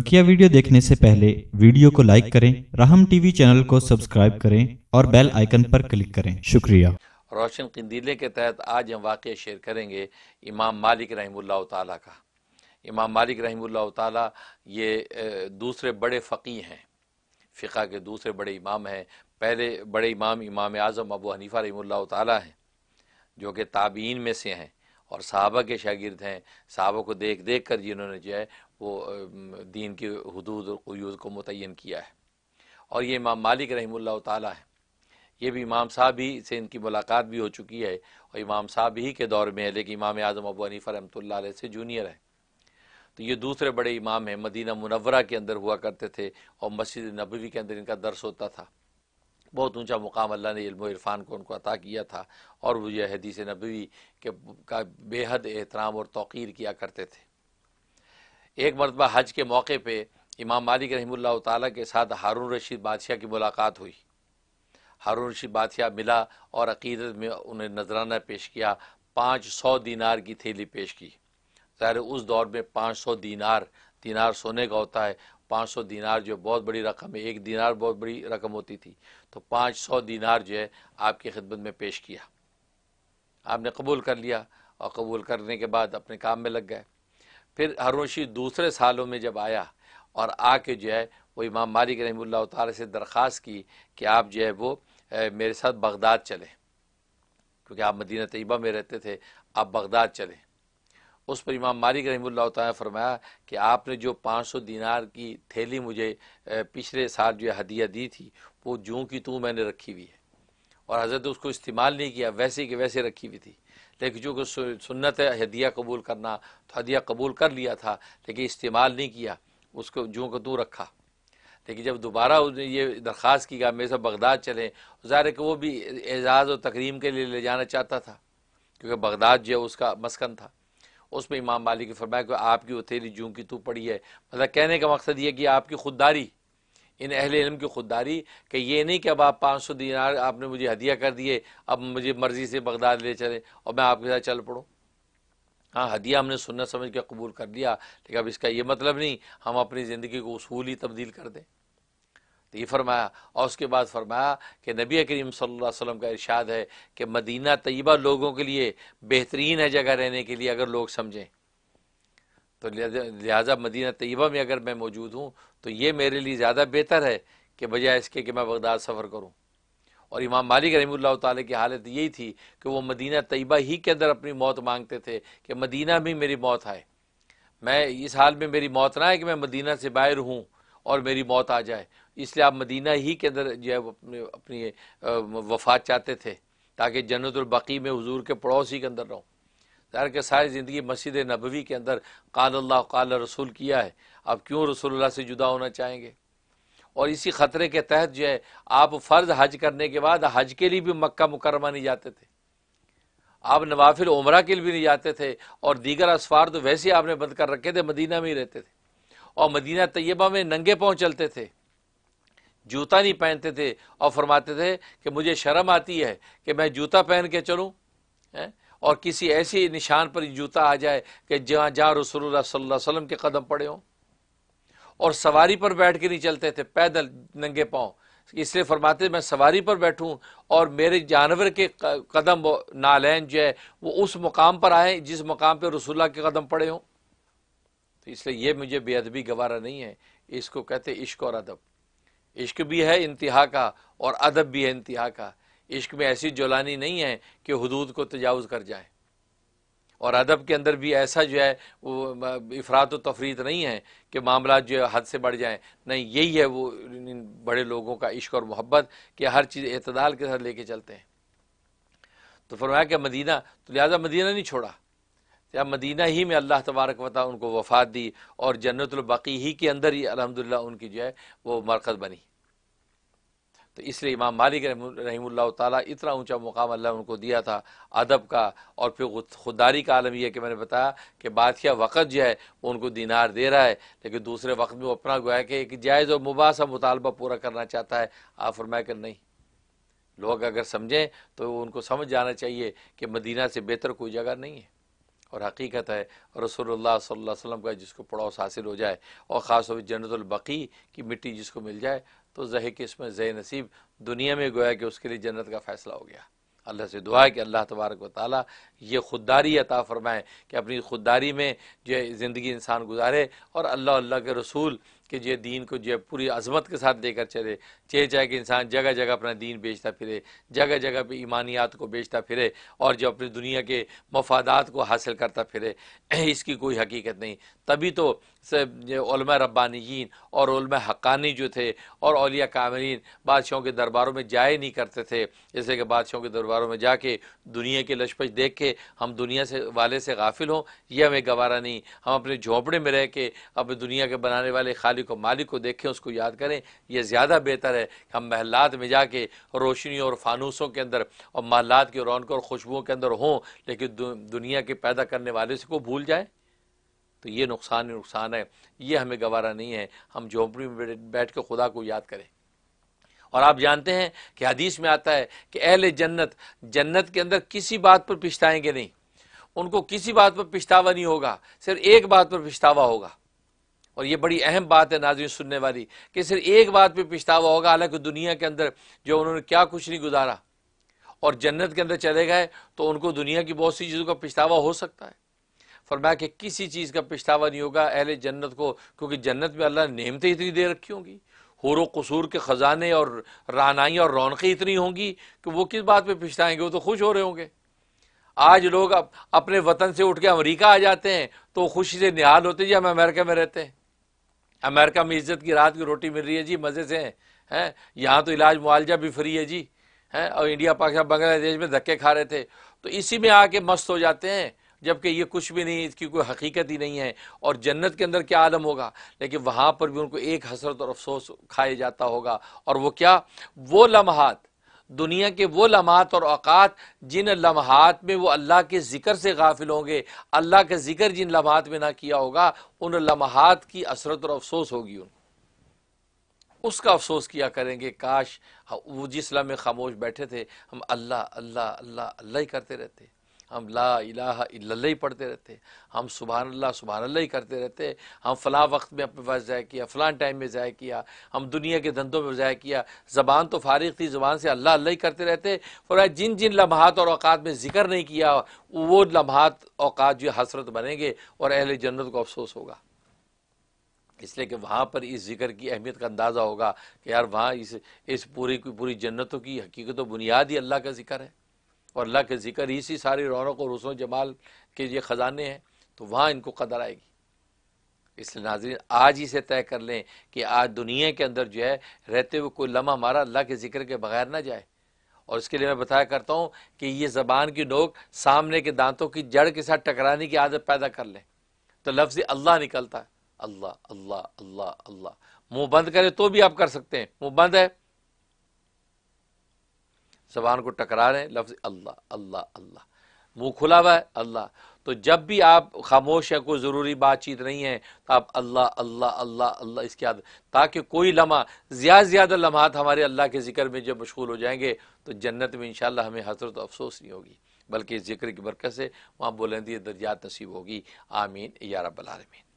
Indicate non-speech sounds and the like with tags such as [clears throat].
बकिया वीडियो देखने से पहले वीडियो को लाइक करें राहम टीवी चैनल को सब्सक्राइब करें और बेल आइकन पर क्लिक करें शुक्रिया रोशन कंदीले के तहत आज हम वाक़ शेयर करेंगे इमाम मालिक रहमुल्ला ताला का इमाम मालिक रहमुल्ला ताला ये दूसरे बड़े फ़कीह हैं फ़िका के दूसरे बड़े इमाम हैं पहले बड़े इमाम इमाम आज़म अबू हनीफ़ा रहमुल्ला ताला हैं जो कि ताबीन में से हैं और साहबा के शागिर्द हैं साहबा को देख देख कर जिन्होंने जो है वो दीन की हदूद और क्यूज़ को मुतन किया है और ये इमाम मालिक रही ताला है ये भी इमाम साहब ही से इनकी मुलाकात भी हो चुकी है और इमाम साहब ही के दौर में है लेकिन इमाम आज़म अबू हनीफ़ रमतल्ला से जूनियर है तो ये दूसरे बड़े इमाम हैं मदीना मुनवरा के अंदर हुआ करते थे और मस्जिद नबवी के अंदर इनका दर्स होता था बहुत ऊंचा मुकाम अल्लाह ने इल्मान को उनको अता किया था और वो यह हदीस नबवी के का बेहद एहतराम और तो़ीर किया करते थे एक मरतबा हज के मौके पर इमाम मालिक रहमुल्ला ताली के साथ हारून रशीद बादशाह की मुलाकात हुई हारून रशीद बादशाह मिला और अकीदत में उन्हें नजराना पेश किया पाँच सौ दीनार की थैली पेश की ज़ाहिर उस दौर में पाँच सौ दीनार दीनार सोने का होता है पाँच सौ दीनार जो बहुत बड़ी रकम है एक दीनार बहुत बड़ी रकम होती थी तो पाँच सौ दीनार जो है आपकी खिदमत में पेश किया आपने कबूल कर लिया और कबूल करने के बाद अपने काम में लग गए फिर हरोशी दूसरे सालों में जब आया और आके जो है वो इमाम मालिक रहमुल्ला तार से दरख्वास्त की कि आप जो है वो मेरे साथ बगदाद चलें क्योंकि आप मदीना तयबा में रहते थे आप बगदाद चलें उस पर इमाम मालिक रहमुल्ला ने फरमाया कि आपने जो पाँच सौ दीनार की थैली मुझे पिछले साल जो हदिया दी थी वो जूँ की तू मैंने रखी हुई है और हज़रत उसको इस्तेमाल नहीं किया वैसे कि वैसे रखी हुई थी लेकिन जो सुन्नत है हदिया कबूल करना तो हदिया कबूल कर लिया था लेकिन इस्तेमाल नहीं किया उसको जूँ को दूँ रखा लेकिन जब दोबारा उसने ये दरख्वास्त की मेरे से बगदाद चलें तो ज़ाहिर है कि वो भी एजाज़ और तकरीम के लिए ले जाना चाहता था क्योंकि बगदाद जो है उसका मस्कन था उसमें इमाम मालिक ने फरमाया कि आपकी वो तेरी जूँ की तू पड़ी है मतलब कहने का मकसद ये कि आपकी खुददारी इन अहल इलम की खुददारी कि ये नहीं कि अब आप पाँच सौ दिनार आपने मुझे हदिया कर दिए अब मुझे मर्ज़ी से बगदाद ले चले और मैं आपके साथ चल पड़ूँ हाँ हदिया हमने सुनना समझ के कबूल कर लिया लेकिन अब इसका ये मतलब नहीं हम अपनी ज़िंदगी को उसूल ही तब्दील कर दें तो ये फरमाया और उसके बाद फरमाया कि नबी करीम सल्लल्लाहु अलैहि वसल्लम का इरशाद है कि मदीना तयबा लोगों के लिए बेहतरीन है जगह रहने के लिए अगर लोग समझें तो लिहाजा मदीना तयबा में अगर मैं मौजूद हूँ तो ये मेरे लिए ज़्यादा बेहतर है कि बजाय इसके कि मैं बगदाद सफ़र करूँ और इमाम मालिक रही ताली की हालत यही थी कि वो मदीना तयबा ही के अंदर अपनी मौत मांगते थे कि मदीना में मेरी मौत आए मैं इस हाल में मेरी मौत ना आए कि मैं मदीना से बाहर हूँ और मेरी मौत आ जाए इसलिए आप मदीना ही के अंदर जो है अपने अपनी वफात चाहते थे ताकि जन्नतबकी में हजूर के पड़ोसी के अंदर रहूँ ज़ाहिर के सारी ज़िंदगी मस्जिद नबवी के अंदर काल अल्लाह काल रसूल किया है आप क्यों रसूलुल्लाह से जुदा होना चाहेंगे और इसी ख़तरे के तहत जो है आप फ़र्ज हज करने के बाद हज के लिए भी मक्का मुकरमा नहीं जाते थे आप नवाफिल उमरा के लिए भी नहीं जाते थे और दीगर असफार तो वैसे आपने बंद कर रखे थे मदीना में ही रहते थे और मदीना तयबा में नंगे पाँव चलते थे जूता नहीं पहनते थे और फरमाते थे कि मुझे शर्म आती है कि मैं जूता पहन के चलूँ और किसी ऐसे निशान पर जूता आ जाए कि जहाँ जहाँ रसूल वसलम के कदम पड़े हों और सवारी पर बैठ के नहीं चलते थे पैदल नंगे पाँव इसलिए फरमाते मैं सवारी पर बैठूं और मेरे जानवर के कदम नालैन जो है वो उस मुकाम पर आए जिस मुकाम पर रसुल्ला के कदम पड़े हों तो इसलिए ये मुझे बेअदबी गवारा नहीं है इसको कहते इश्क और अदब इश्क भी है इंतहा का और अदब भी है इंतहा का इश्क में ऐसी जोलानी नहीं है कि हदूद को तजावज़ कर जाए और अदब के अंदर भी ऐसा जो है वो इफरात व तफरीत नहीं है कि मामला जो है हद से बढ़ जाए नहीं यही है वो इन बड़े लोगों का इश्क और मोहब्बत कि हर चीज़ अतदाल के साथ लेके चलते हैं तो फरमाया कि मदीना तो लिहाजा मदीना नहीं छोड़ा या मदीना ही में अल्लाह तबारक वाली उनको वफ़ात दी और जन्नतबकी ही के अंदर ही अलहमदिल्ला उनकी जो है वो मरकज़ बनी तो इसलिए इमाम मालिक रही ताला इतना ऊंचा मुकाम अल्लाह उनको दिया था अदब का और फिर खुददारी का आलम यह है कि मैंने बताया कि बादशाह वक़्त जो है वो उनको दीनार दे रहा है लेकिन दूसरे वक्त में वो अपना है कि एक जायज़ और मुबासा मुतालबा पूरा करना चाहता है आफर मैं कर नहीं लोग अगर समझें तो उनको समझ जाना चाहिए कि मदीना से बेहतर कोई जगह नहीं है और हकीकत है रसोल्ला वसम का जिसको पड़ोस हासिल हो जाए और ख़ास तौर पर की मिट्टी जिसको मिल जाए तो जहे इसमें जय नसीब दुनिया में गोया कि उसके लिए जन्नत का फ़ैसला हो गया अल्लाह से दुआ है कि अल्लाह तबारक वाली ये खुददारी अता फ़रमाएँ कि अपनी खुददारी में जो ज़िंदगी इंसान गुजारे और अल्लाह अल्लाह के रसूल कि जो दीन को जो है पूरी अजमत के साथ लेकर चले चे चाहे कि इंसान जगह जगह अपना दीन बेचता फिरे जगह जगह पर ईमानियात को बेचता फिरे और जो अपनी दुनिया के मफादात को हासिल करता फिरे [clears throat] इसकी कोई हकीकत नहीं तभी तो रब्बानियन और हकानी जो थे और अलिया कामरीन बादशाहों के दरबारों में जाए नहीं करते थे जैसे कि बादशाहों के दरबारों में जाके दुनिया के लशपश देख के हम दुनिया से वाले से गाफिल हों यह हमें गवारा नहीं हम अपने झोंपड़े में रह के अपने दुनिया के बनाने वाले खाली मालिक और मालिक को देखें उसको याद करें यह ज़्यादा बेहतर है कि हम महलात में जाके रोशनी और फानूसों के अंदर और महलात की रौनक और खुशबुओं के अंदर हों लेकिन दु, दुनिया के पैदा करने वाले से को भूल जाए तो ये नुकसान ही नुकसान है ये हमें गवारा नहीं है हम झोंपड़ी में बैठ कर खुदा को याद करें और आप जानते हैं कि हदीस में आता है कि अहल जन्नत जन्नत के अंदर किसी बात पर पिछताएंगे नहीं उनको किसी बात पर पिछतावा नहीं होगा सिर्फ एक बात पर पिछतावा होगा और ये बड़ी अहम बात है नाजिन सुनने वाली कि सिर्फ एक बात पे पछतावा होगा हालांकि दुनिया के अंदर जो उन्होंने क्या कुछ नहीं गुजारा और जन्नत के अंदर चले गए तो उनको दुनिया की बहुत सी चीज़ों का पछतावा हो सकता है फरमाया कि किसी चीज़ का पछतावा नहीं होगा अहल जन्नत को क्योंकि जन्नत में अल्लाह ने नेमतें इतनी देर रखी होंगी हुर कसूर के ख़जाने और रानाई और रौनकें इतनी होंगी कि वो किस बात पर पछताएंगे वो तो खुश हो रहे होंगे आज लोग अपने वतन से उठ के अमरीका आ जाते हैं तो खुशी से निहाल होते जी हम अमेरिका में रहते हैं अमेरिका में इज्जत की रात की रोटी मिल रही है जी मज़े से हैं यहाँ तो इलाज मुआवजा भी फ्री है जी हैं और इंडिया पाकिस्तान बांग्लादेश में धक्के खा रहे थे तो इसी में आके मस्त हो जाते हैं जबकि ये कुछ भी नहीं इसकी कोई हकीकत ही नहीं है और जन्नत के अंदर क्या आलम होगा लेकिन वहाँ पर भी उनको एक हसरत और अफसोस खाया जाता होगा और वो क्या वो लम्हात दुनिया के वो लम्हात और औकात जिन लम्हात में वो अल्लाह के ज़िक्र से गाफिल होंगे अल्लाह के ज़िक्र जिन लम्हात में ना किया होगा उन लम्हात की असरत और अफसोस होगी उनको उसका अफसोस किया करेंगे काश वो जिस लम्हे खामोश बैठे थे हम अल्लाह अल्लाह अल्लाह अल्लाह ही करते रहते हम ला इला इला ही पढ़ते रहते हम सुबह अल्लाह सुबहान अल्लाह ही करते रहते हम फ़लाँ वक्त में अपने पास ज़ाय किया फ़लाँ टाइम में ज़ाय किया हम दुनिया के धंधों में ज़ाय किया ज़बान तो फारिग थी ज़बान से अल्लाह अल्लाह ही करते रहते और जिन जिन लम्हात और अवात में ज़िक्र नहीं किया वो लम्हात अवात जो हसरत बनेंगे और अहल जन्नत को अफसोस होगा इसलिए कि वहाँ पर इस जिक्र की अहमियत का अंदाज़ा होगा कि यार वहाँ इस इस पूरी की पूरी जन्नतों की हकीकत व बुनियाद ही अल्लाह का जिक्र है और अल्लाह के ज़िक्र इसी सारी रौनक और रसूल जमाल के ये ख़जाने हैं तो वहाँ इनको कदर आएगी इसलिए नाजरीन आज ही से तय कर लें कि आज दुनिया के अंदर जो है रहते हुए कोई लम्हा हमारा अल्लाह के ज़िक्र के बगैर ना जाए और इसके लिए मैं बताया करता हूँ कि ये ज़बान की नोक सामने के दांतों की जड़ के साथ टकराने की आदत पैदा कर लें तो लफ्ज़ अल्लाह निकलता है अल्लाह अल्लाह अल्लाह अल्लाह मुँह बंद करें तो भी आप कर सकते हैं मुँह बंद है जबान को टकरा रहे हैं लफ्ज़ अल्लाह अल्लाह अल्लाह मुंह खुला हुआ है अल्लाह तो जब भी आप खामोश है कोई ज़रूरी बातचीत नहीं है तो आप अल्लाह अल्लाह अल्लाह अल्लाह इसके आद ताकि कोई लम्हा ज़्यादा से ज़्यादा लम्हात तो हमारे अल्लाह के ज़िक्र में जब मशगूल हो जाएंगे तो जन्नत में इन हमें हसरत अफसोस नहीं होगी बल्कि इस ज़िक्र की बरकत से वहाँ बुलंदी दर्जात नसीब होगी आमीन या रबालमीन